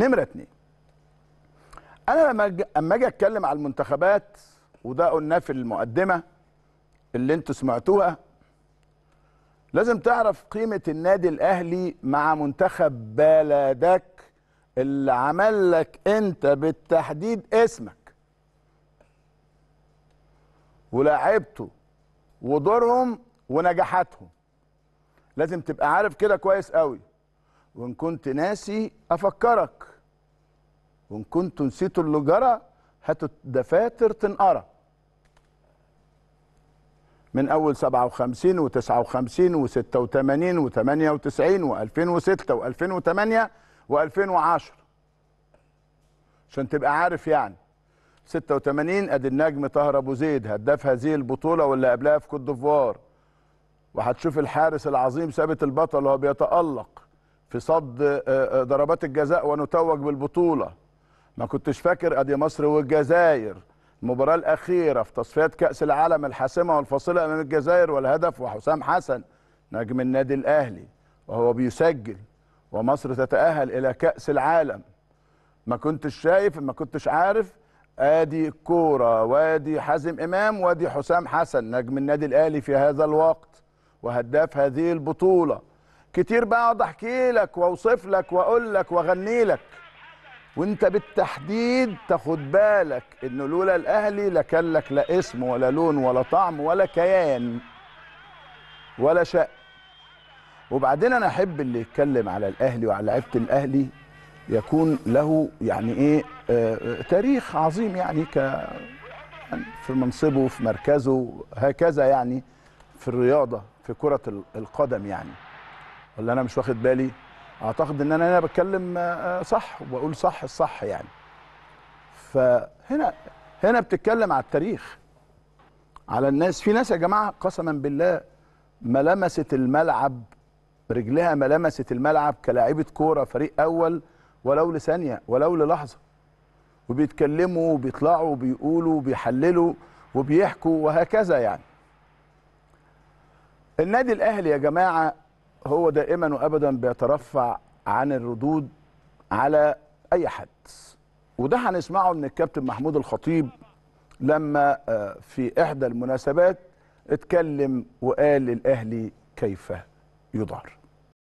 نمره اتنين انا لما اما اجي اتكلم على المنتخبات وده قلناه في المقدمه اللي انتوا سمعتوها لازم تعرف قيمه النادي الاهلي مع منتخب بلدك اللي عمل لك انت بالتحديد اسمك ولاعيبته ودورهم ونجاحاتهم لازم تبقى عارف كده كويس قوي وان كنت ناسي افكرك وإن كنتوا نسيتوا اللي جرى هاتوا دفاتر تنقرا من أول 57 و 59 و 86 و 98 و 2006 و 2008 و 2010 عشان تبقى عارف يعني 86 ادي النجم طاهر ابو زيد هداف هذه البطوله واللي قبلها في كوت ديفوار وهتشوف الحارس العظيم ثابت البطل وهو بيتالق في صد آه، آه، ضربات الجزاء ونتوج بالبطوله ما كنتش فاكر ادي مصر والجزائر المباراه الاخيره في تصفيات كاس العالم الحاسمه والفاصله امام الجزائر والهدف وحسام حسن نجم النادي الاهلي وهو بيسجل ومصر تتاهل الى كاس العالم ما كنتش شايف ما كنتش عارف ادي كوره وادي حازم امام وادي حسام حسن نجم النادي الاهلي في هذا الوقت وهداف هذه البطوله كتير اقعد احكي لك واوصف لك واقول لك واغني لك وانت بالتحديد تاخد بالك انه لولا الاهلي لكان لك لا اسم ولا لون ولا طعم ولا كيان ولا شأن وبعدين انا احب اللي يتكلم على الاهلي وعلى لعيبه الاهلي يكون له يعني ايه آه, آه، تاريخ عظيم يعني ك يعني في منصبه في مركزه هكذا يعني في الرياضه في كره القدم يعني ولا انا مش واخد بالي اعتقد ان انا هنا بتكلم آه، آه، صح وبقول صح الصح يعني فهنا هنا بتتكلم على التاريخ على الناس في ناس يا جماعه قسما بالله ما لمست الملعب رجلها ما لمست الملعب كلاعيبه كوره فريق اول ولو لثانيه ولو للحظه وبيتكلموا وبيطلعوا وبيقولوا وبيحللوا وبيحكوا وهكذا يعني النادي الاهلي يا جماعه هو دائما وابدا بيترفع عن الردود على اي حد وده هنسمعه من الكابتن محمود الخطيب لما آه، في احدى المناسبات اتكلم وقال للاهلي كيف يدار